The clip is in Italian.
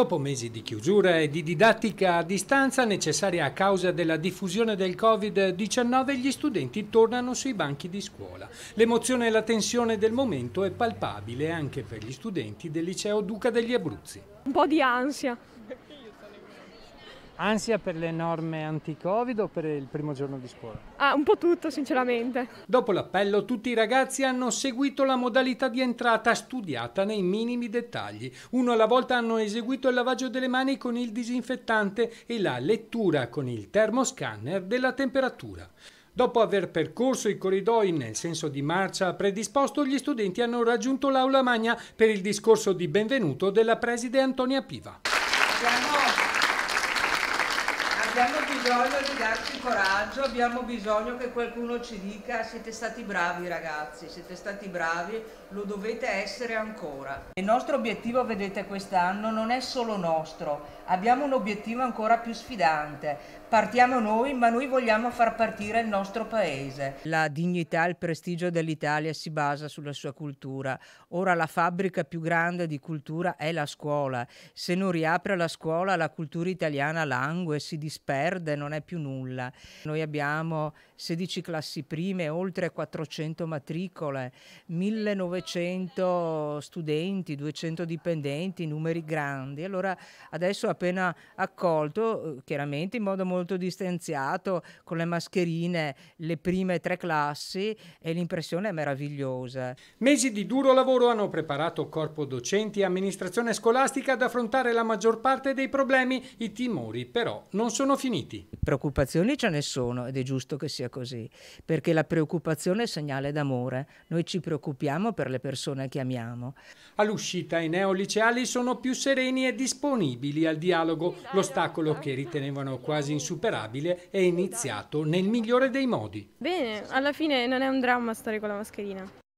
Dopo mesi di chiusura e di didattica a distanza necessaria a causa della diffusione del Covid-19, gli studenti tornano sui banchi di scuola. L'emozione e la tensione del momento è palpabile anche per gli studenti del liceo Duca degli Abruzzi. Un po' di ansia, Ansia per le norme anti-Covid o per il primo giorno di scuola? Ah, un po' tutto, sinceramente. Dopo l'appello, tutti i ragazzi hanno seguito la modalità di entrata studiata nei minimi dettagli. Uno alla volta hanno eseguito il lavaggio delle mani con il disinfettante e la lettura con il termoscanner della temperatura. Dopo aver percorso i corridoi nel senso di marcia predisposto, gli studenti hanno raggiunto l'aula magna per il discorso di benvenuto della preside Antonia Piva. Siamo abbiamo bisogno di darci coraggio, abbiamo bisogno che qualcuno ci dica siete stati bravi ragazzi, siete stati bravi, lo dovete essere ancora. Il nostro obiettivo, vedete, quest'anno non è solo nostro, abbiamo un obiettivo ancora più sfidante. Partiamo noi, ma noi vogliamo far partire il nostro paese. La dignità e il prestigio dell'Italia si basa sulla sua cultura. Ora la fabbrica più grande di cultura è la scuola. Se non riapre la scuola, la cultura italiana langue, si disperde disperde, non è più nulla. Noi abbiamo 16 classi prime, oltre 400 matricole, 1900 studenti, 200 dipendenti, numeri grandi. Allora adesso appena accolto, eh, chiaramente in modo molto distanziato, con le mascherine, le prime tre classi e l'impressione è meravigliosa. Mesi di duro lavoro hanno preparato corpo docenti e amministrazione scolastica ad affrontare la maggior parte dei problemi. I timori però non sono sono finiti. Preoccupazioni ce ne sono ed è giusto che sia così, perché la preoccupazione è segnale d'amore. Noi ci preoccupiamo per le persone che amiamo. All'uscita i neoliceali sono più sereni e disponibili al dialogo. L'ostacolo che ritenevano quasi insuperabile è iniziato nel migliore dei modi. Bene, alla fine non è un dramma stare con la mascherina.